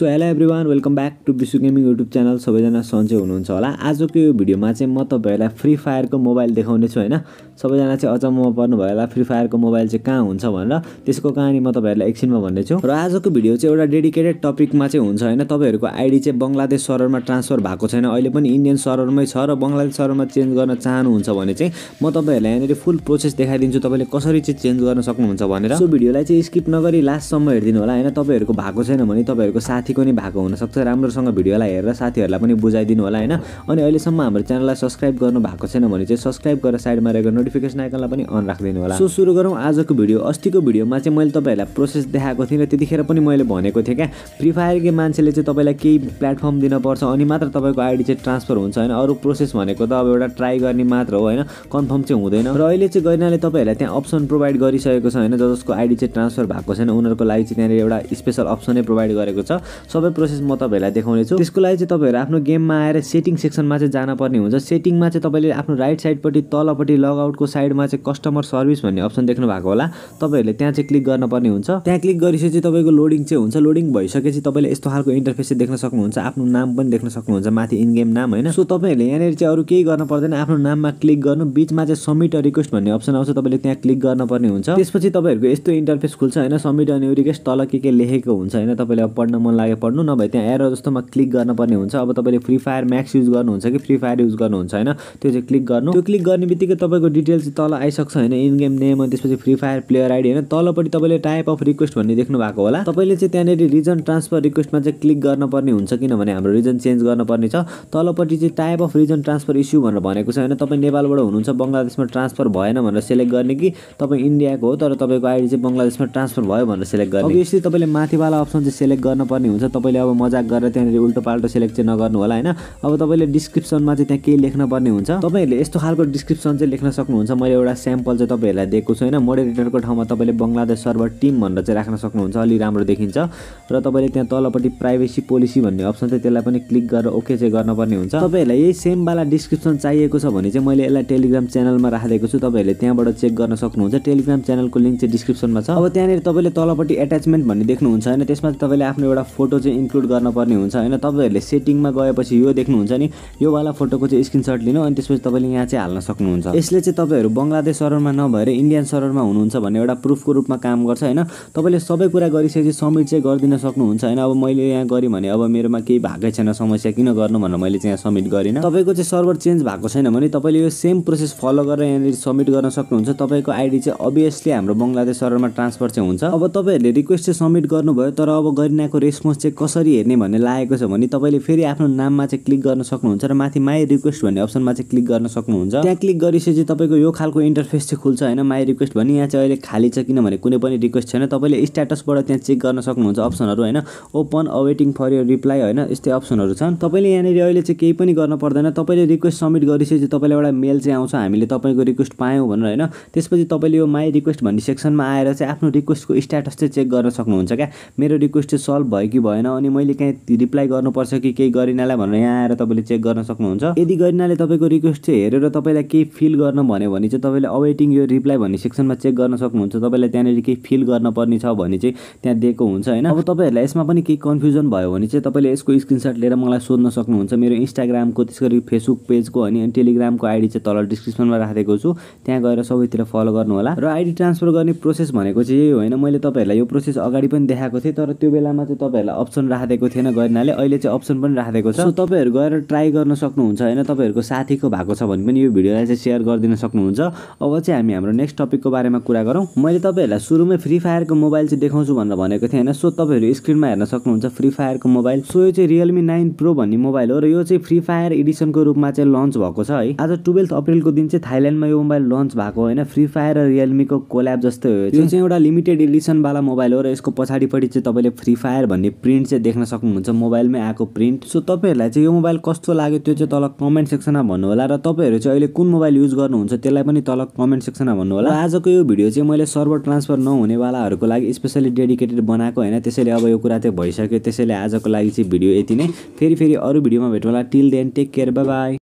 so hello every welcome back to Vishwa gaming YouTube channel सबैजना सन्चै हुनुहुन्छ होला आजको यो भिडियोमा चाहिँ म तपाईँहरूलाई फ्री फायरको मोबाइल देखाउनेछु होइन सबैजना चाहिँ अचम्ममा पर्नुभयो होला फ्री फायरको मोबाइल चाहिँ कहाँ हुन्छ भनेर त्यसको कहानी म तपाईँहरूलाई एकछिनमा भन्दैछु र आजको भिडियो चाहिँ एउटा डेडिकेटेड टपिकमा चाहिँ हुन्छ होइन तपाईँहरूको आइडी चाहिँ बङ्गलादेश सर्भरमा ट्रान्सफर भएको छैन अहिले पनि इन्डियन सर्भरमै छ र बङ्गलादेश सर्भरमा चेन्ज गर्न चाहनुहुन्छ भने चाहिँ म तपाईँहरूलाई यहाँनिर फुल प्रोसेस देखाइदिन्छु तपाईँले कसरी चाहिँ चेन्ज गर्न सक्नुहुन्छ भनेर सो भिडियोलाई चाहिँ स्किप नगरी लास्टसम्म हेरिदिनु होला होइन तपाईँहरूको भएको छैन भने तपाईँहरूको साथीको नै भएको हुनसक्छ राम्रोसँग भिडियोलाई हेरेर साथीहरूलाई पनि बुझाइदिनु होला होइन अनि अहिलेसम्म हाम्रो च्यानललाई सब्सक्राइब गर्नु भएको छैन भने चाहिँ सब्सक्राइब गरेर साइडमा रहेको नोटिफिकेसन आइकनलाई पनि अन राखिदिनु होला सो सुरु गरौँ आजको भिडियो अस्तिको भिडियोमा चाहिँ मैले तपाईँहरूलाई प्रोसेस देखाएको थिएँ र त्यतिखेर पनि मैले भनेको थिएँ क्या फ्री फायरकै मान्छेले चाहिँ तपाईँलाई केही प्लेटफर्म दिनुपर्छ अनि मात्र तपाईँको आइडी चाहिँ ट्रान्सफर हुन्छ होइन अरू प्रोसेस भनेको त अब एउटा ट्राई गर्ने मात्र हो होइन कन्फर्म चाहिँ हुँदैन र अहिले चाहिँ गरिनाले तपाईँहरूलाई त्यहाँ अप्सन प्रोभाइड गरिसकेको छ होइन जसको आइडी चाहिँ ट्रान्सफर भएको छैन उनीहरूको लागि चाहिँ त्यहाँनिर एउटा स्पेसल अप्सनै प्रोभाइड गरेको छ सबै प्रोसेस म तपाईँहरूलाई देखाउनेछु त्यसको लागि चाहिँ तपाईँहरू आफ्नो गेममा आएर सेटिङ सेक्सनमा चाहिँ जानुपर्ने हुन्छ सेटिङमा चाहिँ तपाईँले आफ्नो राइट साइडपट्टि तलपट्टि लगआउट को साइडमा चाहिँ कस्टमर सर्भिस भन्ने अप्सन देख्नु भएको होला तपाईँहरूले त्यहाँ चाहिँ क्लिक गर्नुपर्ने हुन्छ त्यहाँ क्लिक गरिसकेपछि तपाईँको लोडिङ चाहिँ हुन्छ लोडिङ भइसकेपछि तपाईँले यस्तो खालको इन्टरफेस चाहिँ देख्न सक्नुहुन्छ आफ्नो नाम पनि देख्न सक्नुहुन्छ माथि इन गेम नाम होइन सो तपाईँहरूले यहाँनिर चाहिँ अरू केही गर्न पर्दैन आफ्नो नाममा क्लिक गर्नु बिचमा चाहिँ अ रिक्वेस्ट भन्ने अप्सन आउँछ तपाईँले त्यहाँ क्लिक गर्नुपर्ने हुन्छ त्यसपछि तपाईँहरूको यस्तो इन्टरफेस खुल्छ होइन सब्मिट अनि रिक्वेस्ट तल के के लेखेको हुन्छ होइन तपाईँले अब पढ्न मन लाग्यो पढ्नु नभए त्यहाँ एरो जस्तोमा क्लिक गर्नुपर्ने हुन्छ अब तपाईँले फ्री फायर म्याक्स युज गर्नुहुन्छ कि फ्री फायर युज गर्नुहुन्छ होइन त्यो चाहिँ क्लिक गर्नु त्यो क्लिक गर्ने बित्तिकै तपाईँको डिटेल चाहिँ तल आइसक्छ होइन इन गेम नेम अनि त्यसपछि फ्री फायर प्लेयर आइडी होइन तलपट्टि तपाईँले टाइप अफ रिक्वेस्ट भन्ने देख्नु भएको होला तपाईँले चाहिँ त्यहाँनिर रिजन ट्रान्सफर रिक्वेस्टमा चाहिँ क्लिक गर्नुपर्ने हुन्छ किनभने हाम्रो रिजन चेन्ज गर्नुपर्ने छ तलपट्टि चाहिँ type of reason transfer issue भनेर भनेको छ होइन तपाईँ नेपालबाट हुनुहुन्छ बङ्गलादेशमा ट्रान्सफर भएन भनेर सेलेक्ट गर्ने कि तपाईँ इन्डियाको हो तर तपाईँको आइडी चाहिँ बङ्गलादेशमा ट्रान्सफर भयो भनेर सेलेक्ट गर्ने यसरी तपाईँले माथिवाला अप्सन चाहिँ सेलेक्ट गर्नुपर्ने हुन्छ तपाईँले अब मजाक गरेर त्यहाँनिर उल्टो पाल्टो सेलेक्ट चाहिँ नगर्नु होला होइन अब तपाईँले डिस्क्रिप्सनमा चाहिँ त्यहाँ केही लेख्न पर्ने हुन्छ तपाईँहरूले यस्तो खालको डिस्क्रिप्सन चाहिँ लेख्न सक्नु सक्नुहुन्छ मैले एउटा स्याम्पल चाहिँ तपाईँहरूलाई दिएको छु होइन मोडरेटरको ठाउँमा तपाईँले बङ्गलादेश सर्भर टिम भनेर चाहिँ राख्न सक्नुहुन्छ अलि राम्रो देखिन्छ र तपाईँले त्यहाँ तलपट्टि प्राइभेसी पोलिसी भन्ने अप्सन चाहिँ त्यसलाई पनि क्लिक गरेर ओके चाहिँ गर्नुपर्ने हुन्छ तपाईँहरूलाई यही सेमवाला डिस्क्रिप्सन चाहिएको छ भने चाहिँ मैले यसलाई टेलिग्राम च्यानलमा राखिदिएको छु तपाईँहरूले त्यहाँबाट चेक गर्न सक्नुहुन्छ टेलिग्राम च्यानलको लिङ्क चाहिँ डिस्क्रिप्सनमा छ अब त्यहाँनिर तपाईँले तलपट्टि एट्याचमेन्ट भन्ने देख्नुहुन्छ होइन त्यसमा तपाईँले आफ्नो एउटा फोटो चाहिँ इन्क्लुड गर्नुपर्ने हुन्छ होइन तपाईँहरूले सेटिङमा गएपछि यो देख्नुहुन्छ नि योवाला फोटोको चाहिँ स्क्रिनसट लिनु अनि त्यसपछि तपाईँले यहाँ चाहिँ हाल्न सक्नुहुन्छ यसले चाहिँ तपाईँहरू बङ्गलादेश सर्भरमा नभएर इन्डियन सर्भरमा हुनुहुन्छ भन्ने एउटा प्रुफको रूपमा काम गर्छ होइन तपाईँले सबै कुरा गरिसकेपछि सब्मिट चाहिँ गरिदिन सक्नुहुन्छ होइन अब मैले यहाँ गरेँ भने अब मेरोमा केही भएकै छैन समस्या किन गर्नु भनेर मैले चाहिँ यहाँ सब्मिट गरिनँ तपाईँको चाहिँ सर्भर चेन्ज भएको छैन भने तपाईँले यो सेम प्रोसेस फलो गरेर यहाँनिर सब्मिट गर्न सक्नुहुन्छ तपाईँको आइडी चाहिँ अभियसली हाम्रो बङ्गलादेश सर्भरमा ट्रान्सफर चाहिँ हुन्छ अब तपाईँहरूले रिक्वेस्ट चाहिँ सब्मिट गर्नुभयो तर अब गरिनाको रेस्पोन्स चाहिँ कसरी हेर्ने भन्ने लागेको छ भने तपाईँले फेरि आफ्नो नाममा चाहिँ क्लिक गर्न सक्नुहुन्छ र माथि माई रिक्वेस्ट भन्ने अप्सनमा चाहिँ क्लिक गर्न सक्नुहुन्छ त्यहाँ क्लिक गरिसकेपछि तपाईँको तपाईँको यो खालको इन्टरफेस चाहिँ खुल्छ होइन माई रिक्वेस्ट भने यहाँ चाहिँ अहिले खाली छ किनभने कुनै पनि रिक्वेस्ट छैन तपाईँले स्ट्याटसबाट त्यहाँ चेक गर्न सक्नुहुन्छ अप्सनहरू होइन open awaiting for your reply होइन यस्तै अप्सनहरू छन् तपाईँले यहाँनिर अहिले चाहिँ केही पनि गर्न पर्दैन तपाईँले रिक्वेस्ट सब्मिट गरिसकेपछि तपाईँलाई एउटा मेल चाहिँ आउँछ हामीले तपाईँको रिक्वेस्ट पायौँ भनेर होइन त्यसपछि तपाईँले यो माई रिक्वेस्ट भन्ने सेक्सनमा आएर चाहिँ आफ्नो रिक्वेस्टको स्ट्याटस चाहिँ चेक गर्न सक्नुहुन्छ क्या मेरो रिक्वेस्ट चाहिँ सल्भ भयो कि भएन अनि मैले कहीँ रिप्लाई गर्नुपर्छ कि केही गरिनालाई भनेर यहाँ आएर तपाईँले चेक गर्न सक्नुहुन्छ यदि गरिनाले तपाईँको रिक्वेस्ट चाहिँ हेरेर तपाईँलाई केही फिल गर्न भन्यो भने चाहिँ तपाईँले अवेटिङ यो रिप्लाई भन्ने सेक्सनमा चेक गर्न सक्नुहुन्छ तपाईँलाई त्यहाँनिर केही फिल गर्न पर्ने छ भने चाहिँ त्यहाँ दिएको हुन्छ होइन अब तपाईँहरूलाई यसमा पनि केही कन्फ्युजन भयो भने चाहिँ तपाईँले यसको स्क्रिनसट लिएर मलाई सोध्न सक्नुहुन्छ मेरो इन्स्टाग्रामको त्यस गरी फेसबुक पेजको अनि टेलिग्रामको आइडी चाहिँ तल डिस्क्रिप्सनमा राखेको छु त्यहाँ गएर सबैतिर फलो गर्नुहोला र आइडी ट्रान्सफर गर्ने प्रोसेस भनेको चाहिँ यही होइन मैले तपाईँहरूलाई यो प्रोसेस अगाडि पनि देखाएको थिएँ तर त्यो बेलामा चाहिँ तपाईँहरूलाई अप्सन राखेको थिएन गर्नाले अहिले चाहिँ अप्सन पनि राखेको छ तपाईँहरू गएर ट्राई गर्न सक्नुहुन्छ होइन तपाईँहरूको साथीको भएको छ भने पनि यो भिडियोलाई चाहिँ सेयर गरिदिन सक्नुहुन्छ सक्नुहुन्छ अब चाहिँ हामी हाम्रो नेक्स्ट टपिकको बारेमा कुरा गरौँ मैले तपाईँहरूलाई सुरुमै फ्री फायरको मोबाइल चाहिँ देखाउँछु भनेर भनेको थिएँ होइन सो तपाईँहरू स्क्रिनमा हेर्न सक्नुहुन्छ फ्री फायरको मोबाइल सो यो चाहिँ रियलमी नाइन प्रो भन्ने मोबाइल हो र यो चाहिँ फ्री फायर एडिसनको रूपमा चाहिँ लन्च भएको छ है आज टुवेल्थ अप्रेलको दिन चाहिँ थाइल्यान्डमा यो मोबाइल लन्च भएको होइन फ्री फायर र रियलमीको कोल्याब जस्तै हो यो चाहिँ एउटा लिमिटेड एडिसनवाला मोबाइल हो र यसको पछाडिपट्टि चाहिँ तपाईँले फ्री फायर भन्ने प्रिन्ट चाहिँ देख्न सक्नुहुन्छ मोबाइलमै आएको प्रिन्ट सो तपाईँहरूलाई चाहिँ यो मोबाइल कस्तो लाग्यो त्यो चाहिँ तल कमेन्ट सेक्सनमा भन्नुहोला र तपाईँहरू चाहिँ अहिले कुन मोबाइल युज गर्नुहुन्छ त्यसलाई पनि तल कमेन्ट सेक्सनमा भन्नु होला आजको यो भिडियो चाहिँ मैले सर्भर ट्रान्सफर नहुनेवालाहरूको लागि स्पेसली डेडिकेटेड बनाएको होइन त्यसैले अब यो कुरा चाहिँ भइसक्यो त्यसैले आजको लागि चाहिँ भिडियो यति नै फेरि फेरि अरू भिडियोमा होला till then take care by